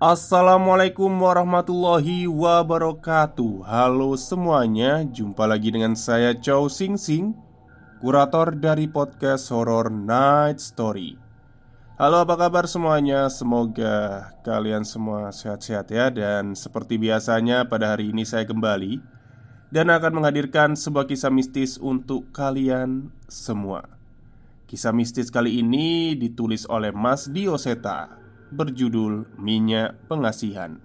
Assalamualaikum warahmatullahi wabarakatuh Halo semuanya, jumpa lagi dengan saya Chow Sing Sing Kurator dari podcast Horror Night Story Halo apa kabar semuanya, semoga kalian semua sehat-sehat ya Dan seperti biasanya pada hari ini saya kembali Dan akan menghadirkan sebuah kisah mistis untuk kalian semua Kisah mistis kali ini ditulis oleh Mas Dioseta berjudul Minyak Pengasihan.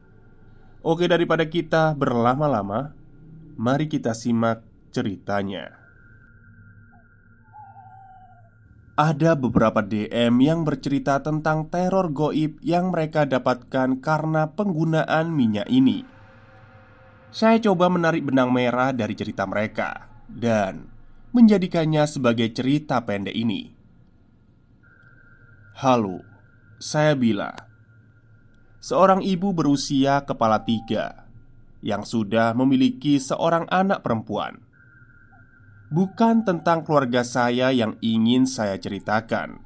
Oke, daripada kita berlama-lama, mari kita simak ceritanya. Ada beberapa DM yang bercerita tentang teror goib yang mereka dapatkan karena penggunaan minyak ini. Saya coba menarik benang merah dari cerita mereka dan menjadikannya sebagai cerita pendek ini. Halo, saya Bila Seorang ibu berusia kepala tiga Yang sudah memiliki seorang anak perempuan Bukan tentang keluarga saya yang ingin saya ceritakan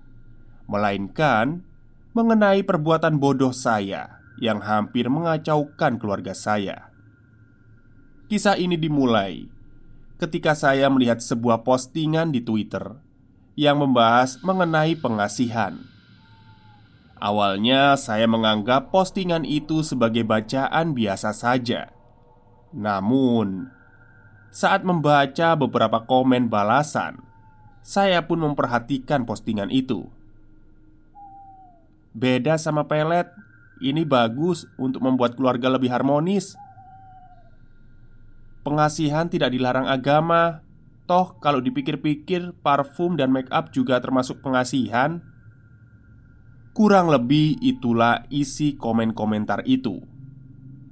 Melainkan mengenai perbuatan bodoh saya Yang hampir mengacaukan keluarga saya Kisah ini dimulai ketika saya melihat sebuah postingan di Twitter yang membahas mengenai pengasihan Awalnya saya menganggap postingan itu sebagai bacaan biasa saja. Namun, saat membaca beberapa komen balasan, saya pun memperhatikan postingan itu. Beda sama pelet, ini bagus untuk membuat keluarga lebih harmonis. Pengasihan tidak dilarang agama. Toh, kalau dipikir-pikir, parfum dan make up juga termasuk pengasihan. Kurang lebih itulah isi komen-komentar itu.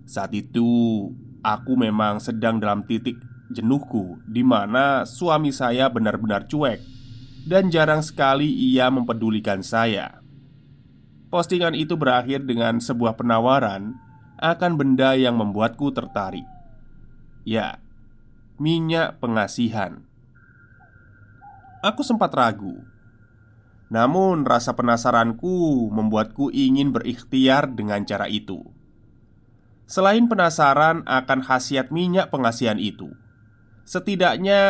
Saat itu, aku memang sedang dalam titik jenuhku, di mana suami saya benar-benar cuek dan jarang sekali ia mempedulikan saya. Postingan itu berakhir dengan sebuah penawaran akan benda yang membuatku tertarik. Ya, minyak pengasihan. Aku sempat ragu namun, rasa penasaranku membuatku ingin berikhtiar dengan cara itu. Selain penasaran akan khasiat minyak pengasihan itu, setidaknya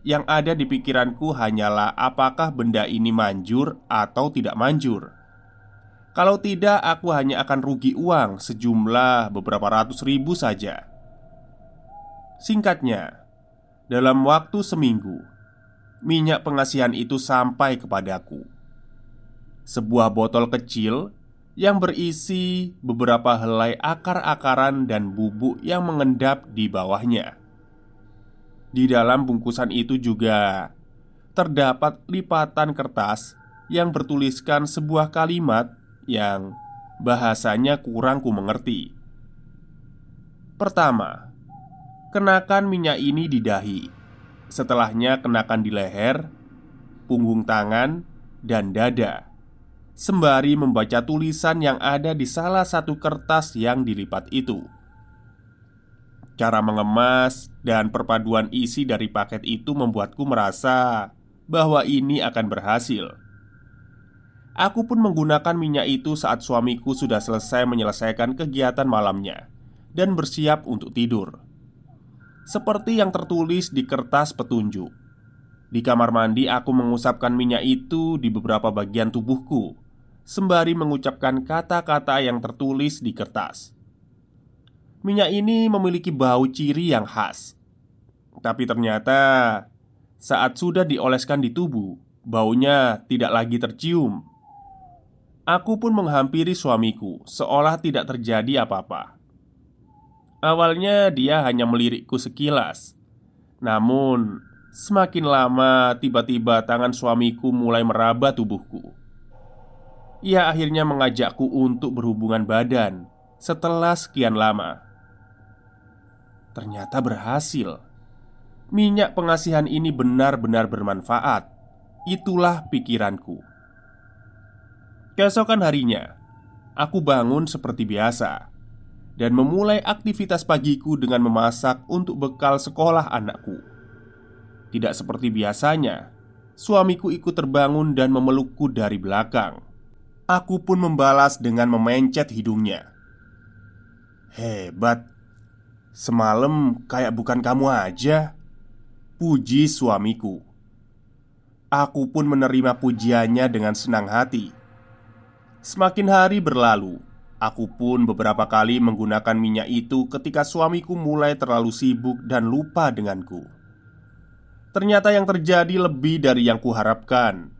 yang ada di pikiranku hanyalah apakah benda ini manjur atau tidak manjur. Kalau tidak, aku hanya akan rugi uang sejumlah beberapa ratus ribu saja. Singkatnya, dalam waktu seminggu, minyak pengasihan itu sampai kepadaku sebuah botol kecil yang berisi beberapa helai akar-akaran dan bubuk yang mengendap di bawahnya. Di dalam bungkusan itu juga terdapat lipatan kertas yang bertuliskan sebuah kalimat yang bahasanya kurang ku mengerti. Pertama, kenakan minyak ini di dahi. Setelahnya kenakan di leher, punggung tangan, dan dada sembari membaca tulisan yang ada di salah satu kertas yang dilipat itu. Cara mengemas dan perpaduan isi dari paket itu membuatku merasa bahwa ini akan berhasil. Aku pun menggunakan minyak itu saat suamiku sudah selesai menyelesaikan kegiatan malamnya dan bersiap untuk tidur. Seperti yang tertulis di kertas petunjuk. Di kamar mandi aku mengusapkan minyak itu di beberapa bagian tubuhku sembari mengucapkan kata-kata yang tertulis di kertas. Minyak ini memiliki bau ciri yang khas, tapi ternyata saat sudah dioleskan di tubuh, baunya tidak lagi tercium. Aku pun menghampiri suamiku, seolah tidak terjadi apa-apa. Awalnya dia hanya melirikku sekilas, namun semakin lama tiba-tiba tangan suamiku mulai meraba tubuhku ia akhirnya mengajakku untuk berhubungan badan setelah sekian lama. Ternyata berhasil. Minyak pengasihan ini benar-benar bermanfaat. Itulah pikiranku. Keesokan harinya, aku bangun seperti biasa dan memulai aktivitas pagiku dengan memasak untuk bekal sekolah anakku. Tidak seperti biasanya, suamiku ikut terbangun dan memelukku dari belakang Aku pun membalas dengan memencet hidungnya. Hebat, semalam kayak bukan kamu aja. Puji suamiku. Aku pun menerima pujiannya dengan senang hati. Semakin hari berlalu, aku pun beberapa kali menggunakan minyak itu ketika suamiku mulai terlalu sibuk dan lupa denganku. Ternyata yang terjadi lebih dari yang kuharapkan.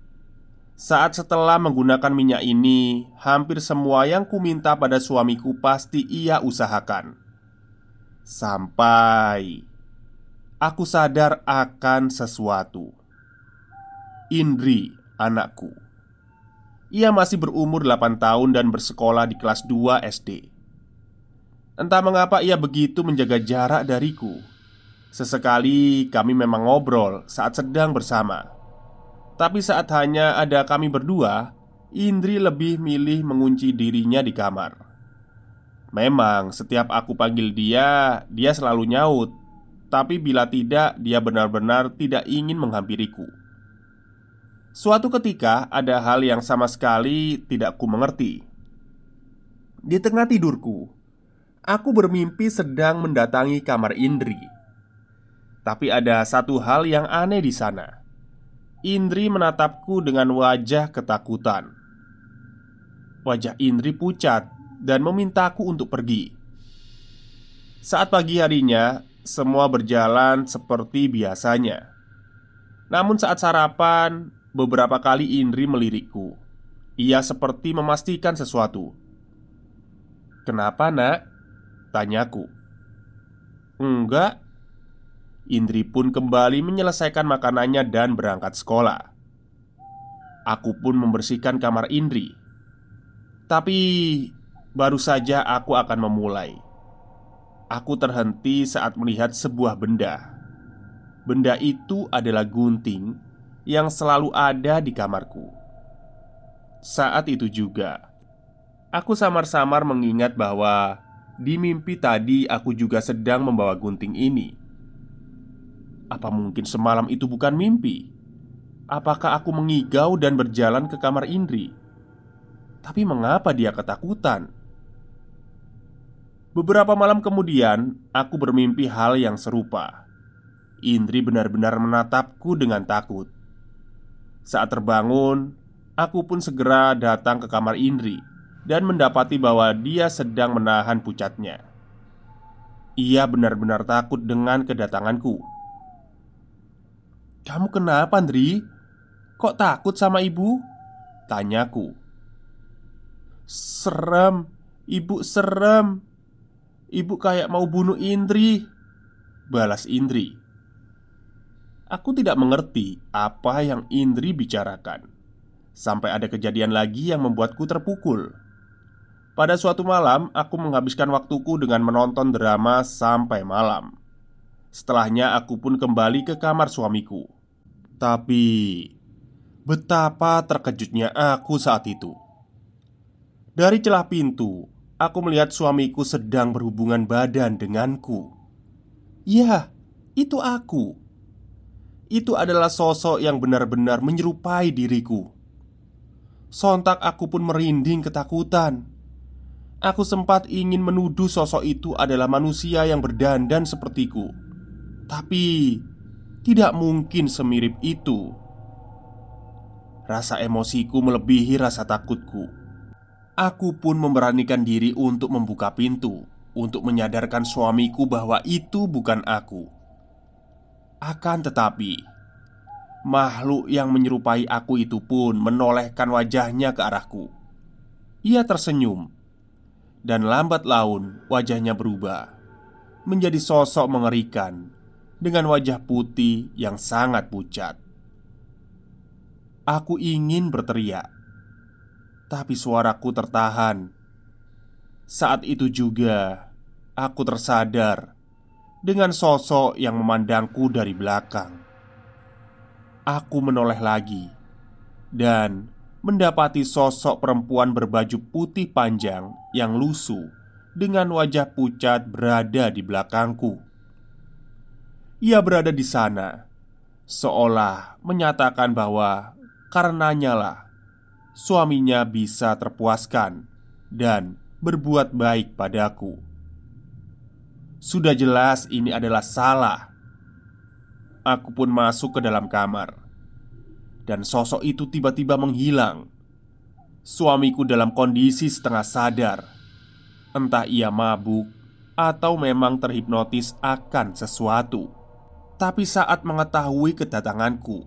Saat setelah menggunakan minyak ini, hampir semua yang kuminta pada suamiku pasti ia usahakan. Sampai aku sadar akan sesuatu. Indri, anakku. Ia masih berumur 8 tahun dan bersekolah di kelas 2 SD. Entah mengapa ia begitu menjaga jarak dariku. Sesekali kami memang ngobrol saat sedang bersama. Tapi saat hanya ada kami berdua, Indri lebih milih mengunci dirinya di kamar. Memang, setiap aku panggil dia, dia selalu nyaut. Tapi bila tidak, dia benar-benar tidak ingin menghampiriku. Suatu ketika, ada hal yang sama sekali tidak ku mengerti. Di tengah tidurku, aku bermimpi sedang mendatangi kamar Indri. Tapi ada satu hal yang aneh di sana. Indri menatapku dengan wajah ketakutan. Wajah Indri pucat dan memintaku untuk pergi. Saat pagi harinya, semua berjalan seperti biasanya. Namun, saat sarapan, beberapa kali Indri melirikku. Ia seperti memastikan sesuatu. "Kenapa, Nak?" tanyaku. "Enggak," Indri pun kembali menyelesaikan makanannya dan berangkat sekolah. Aku pun membersihkan kamar Indri, tapi baru saja aku akan memulai. Aku terhenti saat melihat sebuah benda. Benda itu adalah gunting yang selalu ada di kamarku. Saat itu juga, aku samar-samar mengingat bahwa di mimpi tadi aku juga sedang membawa gunting ini apa mungkin semalam itu bukan mimpi? Apakah aku mengigau dan berjalan ke kamar Indri? Tapi mengapa dia ketakutan? Beberapa malam kemudian, aku bermimpi hal yang serupa. Indri benar-benar menatapku dengan takut. Saat terbangun, aku pun segera datang ke kamar Indri dan mendapati bahwa dia sedang menahan pucatnya. Ia benar-benar takut dengan kedatanganku. Kamu kenapa, Andri? Kok takut sama ibu? Tanyaku Serem, ibu serem Ibu kayak mau bunuh Indri Balas Indri Aku tidak mengerti apa yang Indri bicarakan Sampai ada kejadian lagi yang membuatku terpukul Pada suatu malam, aku menghabiskan waktuku dengan menonton drama sampai malam Setelahnya aku pun kembali ke kamar suamiku Tapi Betapa terkejutnya aku saat itu Dari celah pintu Aku melihat suamiku sedang berhubungan badan denganku Ya, itu aku Itu adalah sosok yang benar-benar menyerupai diriku Sontak aku pun merinding ketakutan Aku sempat ingin menuduh sosok itu adalah manusia yang berdandan sepertiku tapi tidak mungkin semirip itu. Rasa emosiku melebihi rasa takutku. Aku pun memberanikan diri untuk membuka pintu untuk menyadarkan suamiku bahwa itu bukan aku. Akan tetapi, makhluk yang menyerupai aku itu pun menolehkan wajahnya ke arahku. Ia tersenyum, dan lambat laun wajahnya berubah menjadi sosok mengerikan dengan wajah putih yang sangat pucat. Aku ingin berteriak, tapi suaraku tertahan. Saat itu juga aku tersadar dengan sosok yang memandangku dari belakang. Aku menoleh lagi dan mendapati sosok perempuan berbaju putih panjang yang lusuh dengan wajah pucat berada di belakangku ia berada di sana, seolah menyatakan bahwa karenanya lah suaminya bisa terpuaskan dan berbuat baik padaku. Sudah jelas ini adalah salah. Aku pun masuk ke dalam kamar, dan sosok itu tiba-tiba menghilang. Suamiku dalam kondisi setengah sadar, entah ia mabuk atau memang terhipnotis akan sesuatu. Tapi saat mengetahui kedatanganku,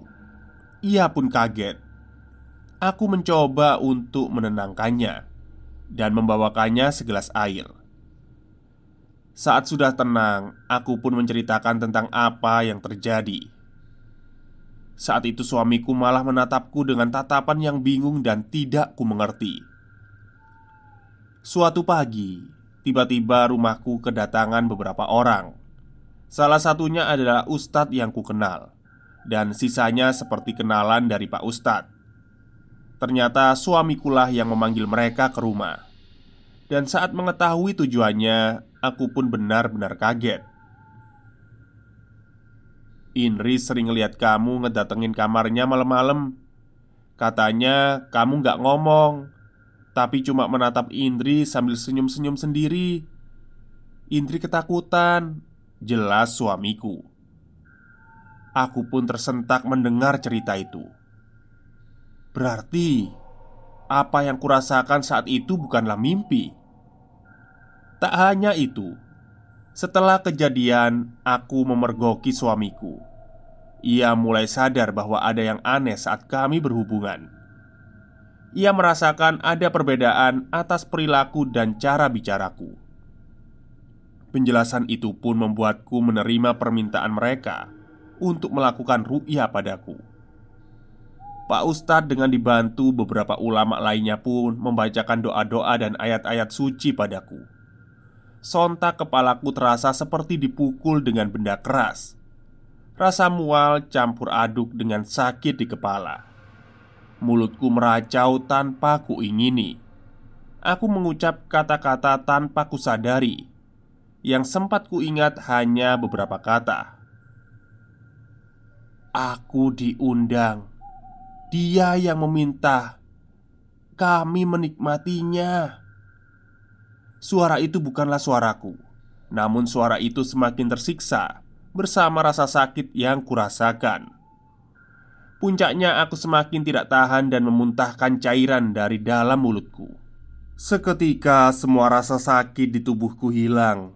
ia pun kaget. Aku mencoba untuk menenangkannya dan membawakannya segelas air. Saat sudah tenang, aku pun menceritakan tentang apa yang terjadi. Saat itu suamiku malah menatapku dengan tatapan yang bingung dan tidak ku mengerti. Suatu pagi, tiba-tiba rumahku kedatangan beberapa orang Salah satunya adalah ustadz yang kukenal Dan sisanya seperti kenalan dari pak ustadz Ternyata suamikulah yang memanggil mereka ke rumah Dan saat mengetahui tujuannya Aku pun benar-benar kaget Inri sering lihat kamu ngedatengin kamarnya malam-malam Katanya kamu gak ngomong Tapi cuma menatap Indri sambil senyum-senyum sendiri Indri ketakutan Jelas suamiku Aku pun tersentak mendengar cerita itu Berarti Apa yang kurasakan saat itu bukanlah mimpi Tak hanya itu Setelah kejadian Aku memergoki suamiku Ia mulai sadar bahwa ada yang aneh saat kami berhubungan ia merasakan ada perbedaan atas perilaku dan cara bicaraku. Penjelasan itu pun membuatku menerima permintaan mereka untuk melakukan ru'yah padaku. Pak Ustadz dengan dibantu beberapa ulama lainnya pun membacakan doa-doa dan ayat-ayat suci padaku. Sontak kepalaku terasa seperti dipukul dengan benda keras. Rasa mual campur aduk dengan sakit di kepala. Mulutku meracau tanpa kuingini. Aku mengucap kata-kata tanpa kusadari yang sempat kuingat hanya beberapa kata Aku diundang Dia yang meminta Kami menikmatinya Suara itu bukanlah suaraku Namun suara itu semakin tersiksa Bersama rasa sakit yang kurasakan Puncaknya aku semakin tidak tahan dan memuntahkan cairan dari dalam mulutku Seketika semua rasa sakit di tubuhku hilang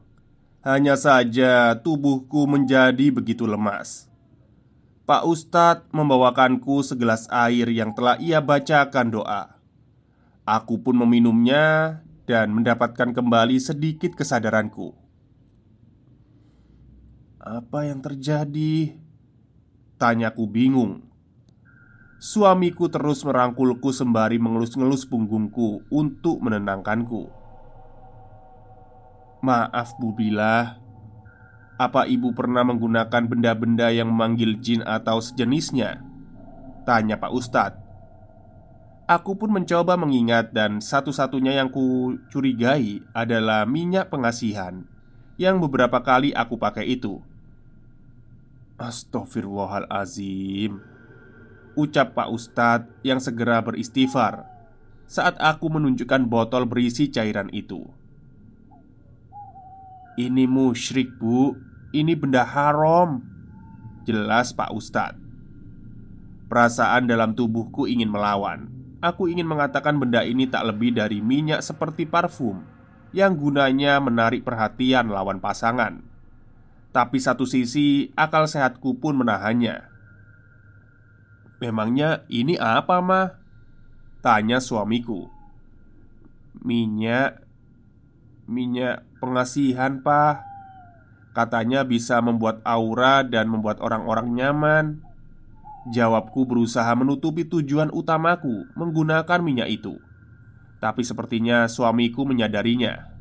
hanya saja tubuhku menjadi begitu lemas Pak Ustadz membawakanku segelas air yang telah ia bacakan doa Aku pun meminumnya dan mendapatkan kembali sedikit kesadaranku Apa yang terjadi? Tanyaku bingung Suamiku terus merangkulku sembari mengelus-ngelus punggungku untuk menenangkanku. Maaf Bu Bila Apa ibu pernah menggunakan benda-benda yang memanggil jin atau sejenisnya? Tanya Pak Ustadz Aku pun mencoba mengingat dan satu-satunya yang ku curigai adalah minyak pengasihan Yang beberapa kali aku pakai itu Astaghfirullahalazim Ucap Pak Ustadz yang segera beristighfar Saat aku menunjukkan botol berisi cairan itu ini musyrik bu Ini benda haram Jelas Pak Ustadz Perasaan dalam tubuhku ingin melawan Aku ingin mengatakan benda ini tak lebih dari minyak seperti parfum Yang gunanya menarik perhatian lawan pasangan Tapi satu sisi akal sehatku pun menahannya Memangnya ini apa mah? Tanya suamiku Minyak minyak pengasihan, Pak. Katanya bisa membuat aura dan membuat orang-orang nyaman. Jawabku berusaha menutupi tujuan utamaku menggunakan minyak itu. Tapi sepertinya suamiku menyadarinya.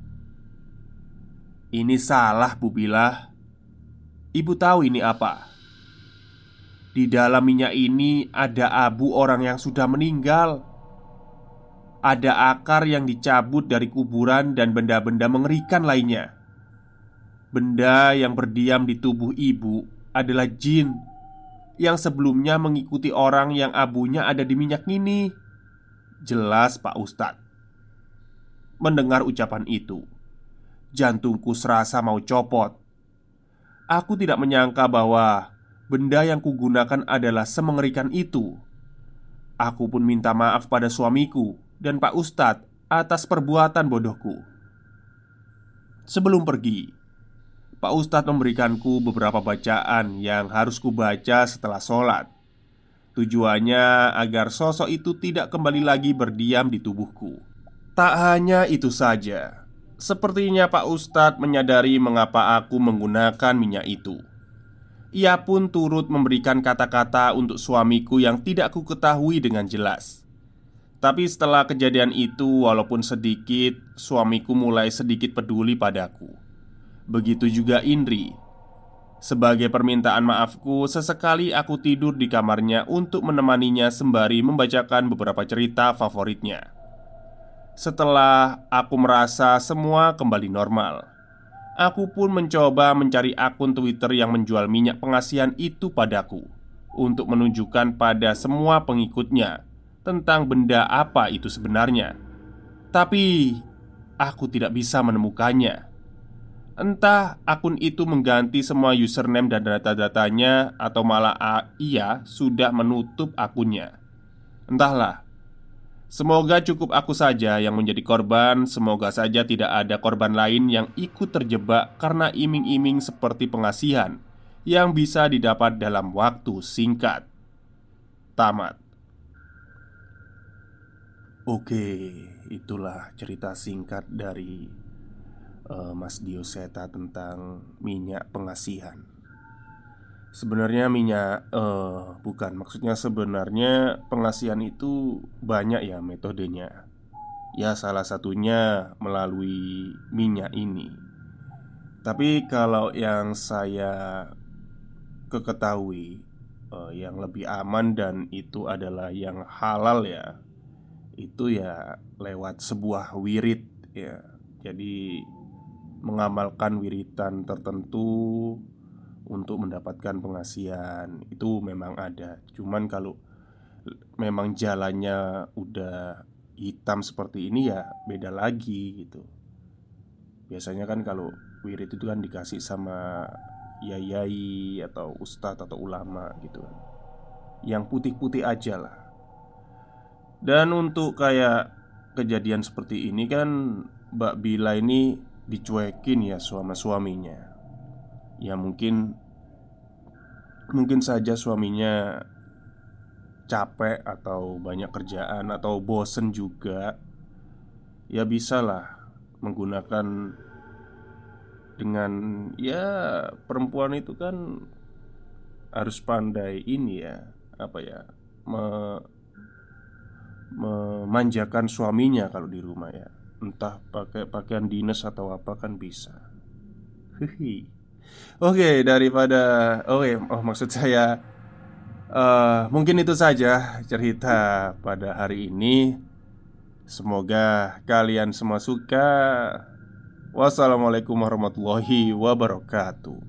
Ini salah, Bu Bilah. Ibu tahu ini apa? Di dalam minyak ini ada abu orang yang sudah meninggal ada akar yang dicabut dari kuburan dan benda-benda mengerikan lainnya. Benda yang berdiam di tubuh ibu adalah jin yang sebelumnya mengikuti orang yang abunya ada di minyak ini. Jelas, Pak Ustadz. Mendengar ucapan itu, jantungku serasa mau copot. Aku tidak menyangka bahwa benda yang kugunakan adalah semengerikan itu. Aku pun minta maaf pada suamiku dan Pak Ustadz atas perbuatan bodohku. Sebelum pergi, Pak Ustadz memberikanku beberapa bacaan yang harus kubaca setelah sholat. Tujuannya agar sosok itu tidak kembali lagi berdiam di tubuhku. Tak hanya itu saja, sepertinya Pak Ustadz menyadari mengapa aku menggunakan minyak itu. Ia pun turut memberikan kata-kata untuk suamiku yang tidak ku ketahui dengan jelas. Tapi setelah kejadian itu, walaupun sedikit, suamiku mulai sedikit peduli padaku. Begitu juga Indri. Sebagai permintaan maafku, sesekali aku tidur di kamarnya untuk menemaninya sembari membacakan beberapa cerita favoritnya. Setelah aku merasa semua kembali normal, aku pun mencoba mencari akun Twitter yang menjual minyak pengasihan itu padaku untuk menunjukkan pada semua pengikutnya tentang benda apa itu sebenarnya, tapi aku tidak bisa menemukannya. Entah akun itu mengganti semua username dan data-datanya atau malah ia sudah menutup akunnya. Entahlah. Semoga cukup aku saja yang menjadi korban, semoga saja tidak ada korban lain yang ikut terjebak karena iming-iming seperti pengasihan yang bisa didapat dalam waktu singkat. Tamat. Oke, itulah cerita singkat dari uh, Mas Dioseta tentang minyak pengasihan. Sebenarnya minyak uh, bukan maksudnya sebenarnya pengasihan itu banyak ya metodenya. Ya salah satunya melalui minyak ini. Tapi kalau yang saya keketahui uh, yang lebih aman dan itu adalah yang halal ya itu ya lewat sebuah wirid ya. Jadi mengamalkan wiritan tertentu untuk mendapatkan pengasihan itu memang ada. Cuman kalau memang jalannya udah hitam seperti ini ya beda lagi gitu. Biasanya kan kalau wirid itu kan dikasih sama yayai atau ustadz atau ulama gitu kan. Yang putih-putih aja lah dan untuk kayak kejadian seperti ini kan Mbak Bila ini dicuekin ya sama suaminya Ya mungkin Mungkin saja suaminya capek atau banyak kerjaan atau bosen juga Ya bisalah menggunakan dengan ya perempuan itu kan harus pandai ini ya apa ya me, memanjakan suaminya kalau di rumah ya Entah pakai pakaian dinas atau apa kan bisa hehe Oke daripada Oke oh maksud saya uh, Mungkin itu saja cerita pada hari ini Semoga kalian semua suka Wassalamualaikum warahmatullahi wabarakatuh